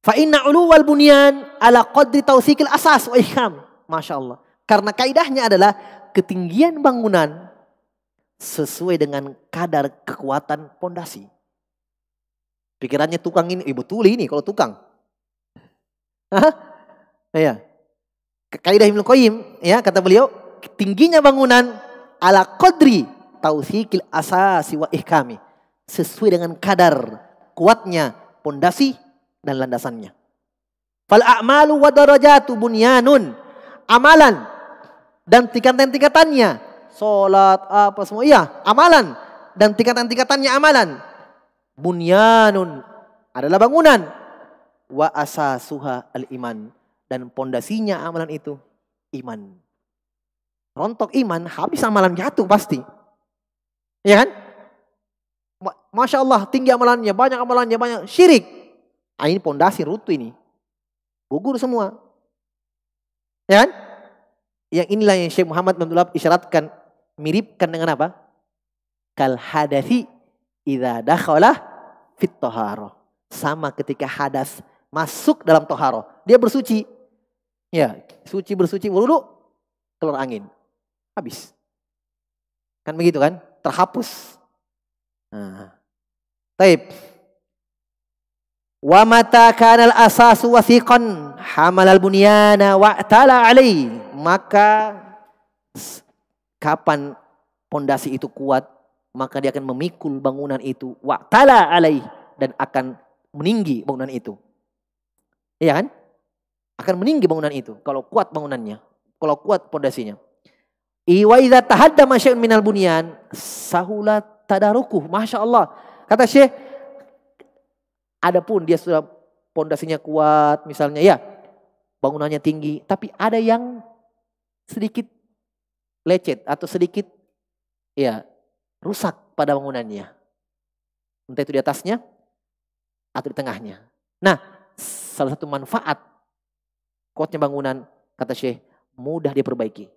Fa inna uluwal bunyan ala qadri tausikil asas wa ikham. Masya Allah. Karena kaidahnya adalah ketinggian bangunan sesuai dengan kadar kekuatan pondasi. Pikirannya tukang ini, ibu tuli ini kalau tukang. Hah? ya Kaidah Ibnu Qayyim ya kata beliau tingginya bangunan ala qadri tausikil asasi wa ihkami sesuai dengan kadar kuatnya pondasi dan landasannya. Fal a'malu wa darajatu bunyanun. Amalan dan tingkatan-tingkatannya. Salat apa semua iya, amalan dan tingkatan-tingkatannya amalan. Bunyanun adalah bangunan wa asasuha al-iman dan pondasinya amalan itu iman. Rontok iman, habis amalan jatuh pasti. Ya kan? Masya Allah tinggi amalannya, banyak amalannya, banyak syirik. Nah, ini pondasi rutu ini. Gugur semua. Ya kan? Yang inilah yang Syekh Muhammad bin Abdullah isyaratkan miripkan dengan apa? Kal hadasi idza dakhala fit taharah. Sama ketika hadas masuk dalam toharo Dia bersuci. Ya, suci bersuci wudu keluar angin. Habis. Kan begitu kan? Terhapus. Nah. Taib. Wa mata al asasu wasiqan hamal al bunyana wa tala alai. Maka kapan pondasi itu kuat, maka dia akan memikul bangunan itu wa tala alai dan akan meninggi bangunan itu. Iya kan? Akan meninggi bangunan itu kalau kuat bangunannya, kalau kuat pondasinya. Iwa idza tahaddama syai'un minal bunyan sahulat tadarukuh. Masya Allah. Kata Syekh, Adapun dia sudah pondasinya kuat misalnya ya bangunannya tinggi, tapi ada yang sedikit lecet atau sedikit ya rusak pada bangunannya. Entah itu di atasnya atau di tengahnya. Nah, salah satu manfaat kuatnya bangunan kata Syekh mudah diperbaiki.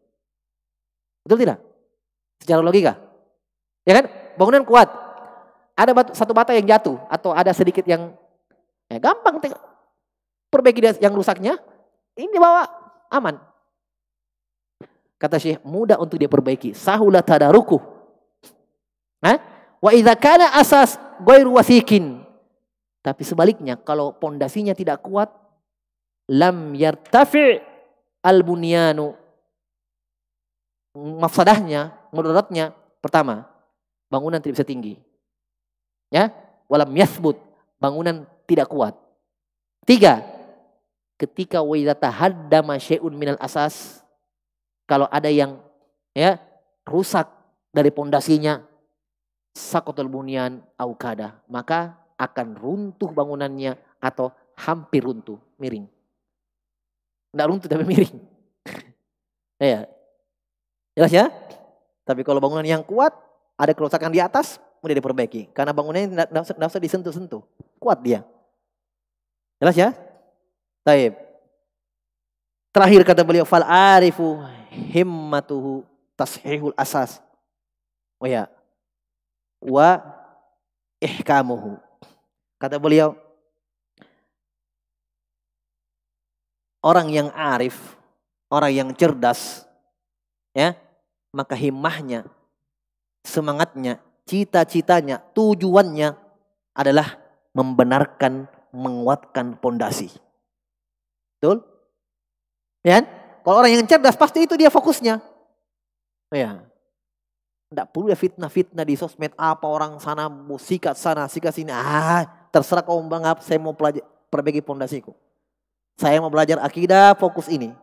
Betul tidak? Secara logika. Ya kan? Bangunan kuat, ada satu bata yang jatuh atau ada sedikit yang ya gampang perbaiki yang rusaknya, ini bawa aman. Kata Syekh, mudah untuk diperbaiki perbaiki. Sahula tadaruku. Wa idza kana asas ghairu wasikin. Tapi sebaliknya kalau pondasinya tidak kuat lam yartafi al bunyanu mafsadahnya, mudaratnya pertama, bangunan tidak bisa tinggi. Ya, walam yasbut, bangunan tidak kuat. Tiga, ketika wajata haddama syai'un minal asas, kalau ada yang ya rusak dari pondasinya, sakotul bunian aukada, maka akan runtuh bangunannya atau hampir runtuh, miring. Tidak runtuh tapi miring. ya, jelas ya? Tapi kalau bangunan yang kuat, ada kerusakan di atas, mudah diperbaiki. Karena bangunannya tidak usah, disentuh-sentuh. Kuat dia. Jelas ya? Taib. Terakhir kata beliau, fal arifu himmatuhu tashihul asas. Oh ya. Wa ihkamuhu. Kata beliau, orang yang arif, orang yang cerdas, ya, maka himmahnya, semangatnya cita-citanya, tujuannya adalah membenarkan, menguatkan pondasi. Betul? Ya? Kan? Kalau orang yang cerdas pasti itu dia fokusnya. Oh ya. Tidak perlu ya fitnah-fitnah di sosmed apa orang sana musikat sana sikat sini. Ah, terserah kau bangap, saya mau pelajari, perbaiki pondasiku. Saya mau belajar akidah fokus ini.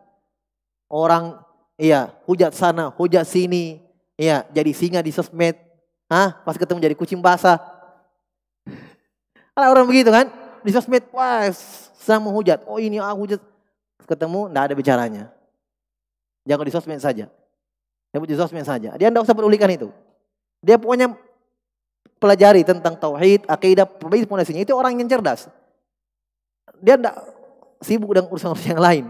Orang iya hujat sana, hujat sini. Iya, jadi singa di sosmed Hah? Pas ketemu jadi kucing basah. Ada orang begitu kan? Di sosmed, wah sedang menghujat. Oh ini aku ah, hujat. Ketemu, enggak ada bicaranya. Jangan di sosmed saja. Jangan di sosmed saja. Dia enggak usah pedulikan itu. Dia pokoknya pelajari tentang tauhid, akidah, perbaiki pondasinya. Itu orang yang cerdas. Dia enggak sibuk dengan urusan-urusan yang lain.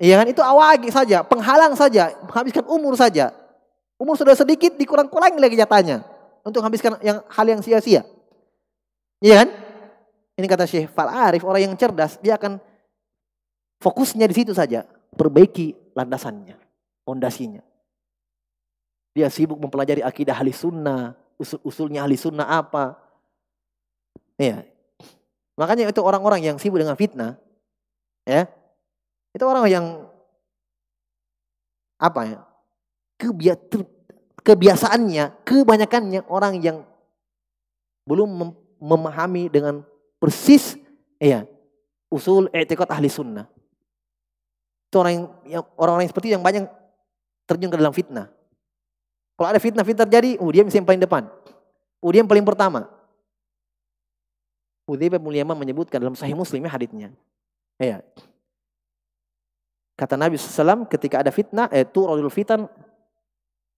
Iya kan? Itu awagi saja, penghalang saja, menghabiskan umur saja. Umur sudah sedikit dikurang kurangin lagi jatahnya untuk habiskan yang hal yang sia-sia. Iya kan? Ini kata Syekh Fal Arif, orang yang cerdas dia akan fokusnya di situ saja, perbaiki landasannya, pondasinya. Dia sibuk mempelajari akidah ahli sunnah, usul-usulnya ahli sunnah apa. Iya. Makanya itu orang-orang yang sibuk dengan fitnah, ya, itu orang yang apa ya? kebiasaannya, kebanyakannya orang yang belum memahami dengan persis ya usul etikot ahli sunnah. Itu orang orang-orang yang seperti yang banyak terjun ke dalam fitnah. Kalau ada fitnah-fitnah terjadi, uh, dia yang paling depan. Uh, dia yang paling pertama. Udzaibah oh, Mulyama menyebutkan dalam Sahih Muslimnya haditnya. Ya. Iya. Kata Nabi SAW ketika ada fitnah, eh, turadul fitan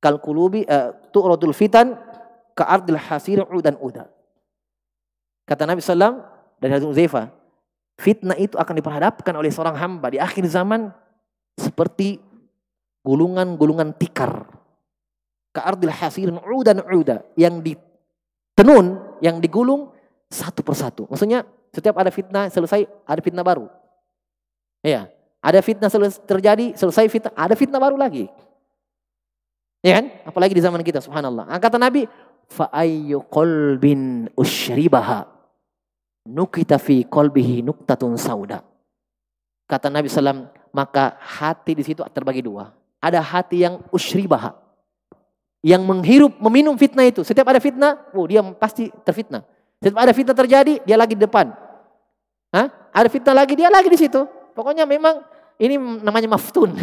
kalkulubi uh, eh, tu'radul fitan ke ardil hasir udan uda. Kata Nabi sallam dari hadis Zefa, fitnah itu akan diperhadapkan oleh seorang hamba di akhir zaman seperti gulungan-gulungan tikar. Ke ardil hasir udan uda yang ditenun, yang digulung satu persatu. Maksudnya setiap ada fitnah selesai ada fitnah baru. Iya, ada fitnah selesai, terjadi selesai fitnah ada fitnah baru lagi. Ya kan? Apalagi di zaman kita, subhanallah. Kata Nabi, fa'ayyu qalbin usyribaha nukita fi qalbihi nuktatun sauda. Kata Nabi SAW, maka hati di situ terbagi dua. Ada hati yang usyribaha. Yang menghirup, meminum fitnah itu. Setiap ada fitnah, oh, dia pasti terfitnah. Setiap ada fitnah terjadi, dia lagi di depan. Hah? Ada fitnah lagi, dia lagi di situ. Pokoknya memang ini namanya maftun.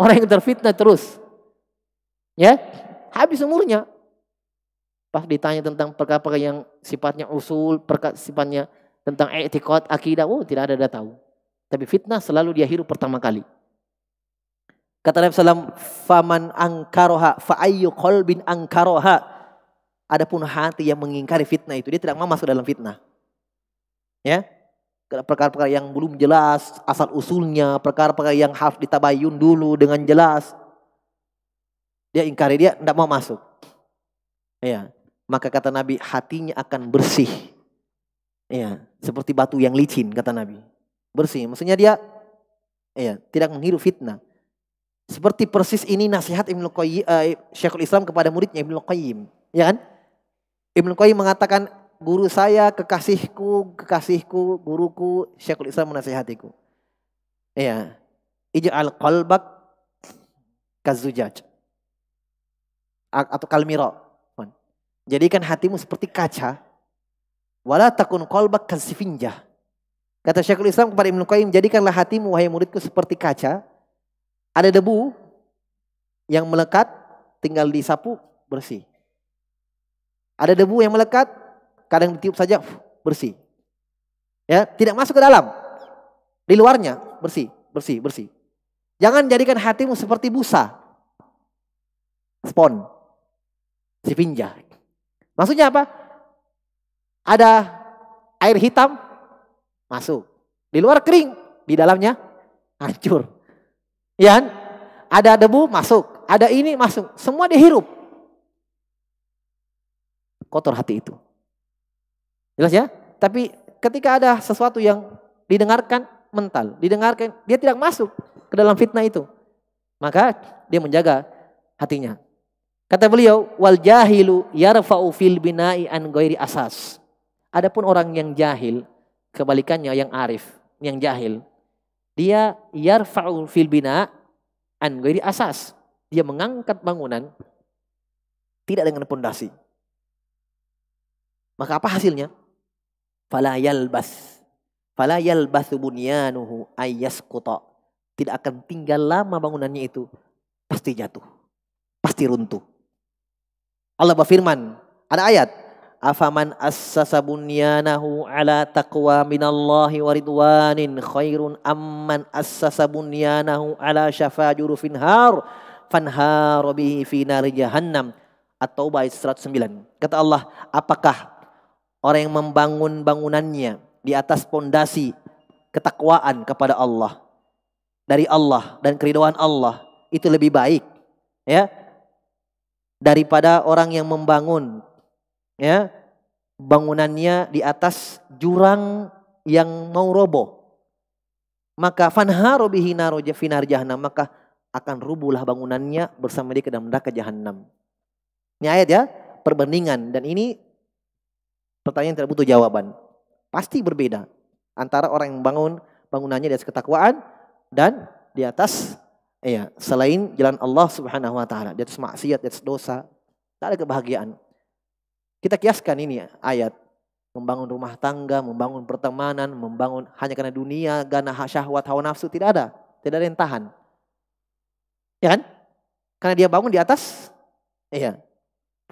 Orang yang terfitnah terus. Ya, habis umurnya. Pas ditanya tentang perkara-perkara yang sifatnya usul, perkara sifatnya tentang etikot, akidah, oh tidak ada yang tahu. Tapi fitnah selalu dia hirup pertama kali. Kata Nabi SAW, Faman angkaroha, fa'ayyu bin angkaroha. Adapun hati yang mengingkari fitnah itu, dia tidak mau masuk dalam fitnah. Ya, perkara-perkara yang belum jelas asal usulnya, perkara-perkara yang harus ditabayun dulu dengan jelas. Dia ingkari, dia tidak mau masuk. Ya, maka kata Nabi hatinya akan bersih. Ya, seperti batu yang licin kata Nabi. Bersih, maksudnya dia ya, tidak menghirup fitnah. Seperti persis ini nasihat Ibnu Qayyim uh, Syekhul Islam kepada muridnya Ibnu Qayyim, ya kan? Ibnu Qayyim mengatakan guru saya, kekasihku, kekasihku, guruku, Syekhul Islam menasihatiku. ya Ij'al qalbak kazujaj atau kalmiro. Jadikan hatimu seperti kaca. Wala takun kolbak kasifinja. Kata Syekhul Islam kepada Ibnu Qayyim, jadikanlah hatimu wahai muridku seperti kaca. Ada debu yang melekat, tinggal disapu, bersih. Ada debu yang melekat, kadang ditiup saja bersih. Ya, tidak masuk ke dalam. Di luarnya bersih, bersih, bersih. Jangan jadikan hatimu seperti busa. Spon. Sivinja. Maksudnya apa? Ada air hitam masuk. Di luar kering, di dalamnya hancur. Ya, kan? ada debu masuk, ada ini masuk, semua dihirup. Kotor hati itu. Jelas ya? Tapi ketika ada sesuatu yang didengarkan mental, didengarkan, dia tidak masuk ke dalam fitnah itu. Maka dia menjaga hatinya. Kata beliau, wal jahilu yarfa'u fil bina'i an ghairi asas. Adapun orang yang jahil, kebalikannya yang arif, yang jahil, dia yarfa'u fil bina' an ghairi asas. Dia mengangkat bangunan tidak dengan pondasi. Maka apa hasilnya? Fala yalbas. Fala yalbasu bunyanuhu ayyaskuta. Tidak akan tinggal lama bangunannya itu. Pasti jatuh. Pasti runtuh Allah berfirman, ada ayat, afaman assasa bunyanahu ala taqwa minallahi wa ridwanin khairun amman assasa bunyanahu ala syafa jurufin har bihi fi nari jahannam atau bait 109 kata Allah apakah orang yang membangun bangunannya di atas pondasi ketakwaan kepada Allah dari Allah dan keridhaan Allah itu lebih baik ya daripada orang yang membangun ya bangunannya di atas jurang yang mau roboh. Maka fanharu bihi naru finar jahannam, maka akan rubuhlah bangunannya bersama dia ke dalam neraka jahanam. Ini ayat ya, perbandingan dan ini pertanyaan tidak butuh jawaban. Pasti berbeda antara orang yang bangun bangunannya di atas ketakwaan dan di atas Iya, selain jalan Allah Subhanahu wa taala, di atas maksiat, di dosa, tak ada kebahagiaan. Kita kiaskan ini ya, ayat membangun rumah tangga, membangun pertemanan, membangun hanya karena dunia, karena syahwat, hawa nafsu tidak ada, tidak ada yang tahan. Ya kan? Karena dia bangun di atas iya,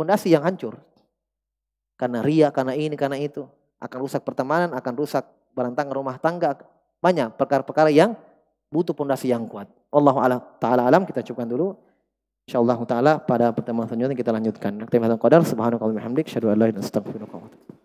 pondasi yang hancur. Karena ria, karena ini, karena itu, akan rusak pertemanan, akan rusak barang tangga, rumah tangga, banyak perkara-perkara yang butuh pondasi yang kuat. Allah taala alam kita cukupkan dulu. Insyaallah taala pada pertemuan selanjutnya kita lanjutkan. Terima kasih qadar subhanakallahumma hamdika syadu an la ilaha illa astaghfiruka wa atubu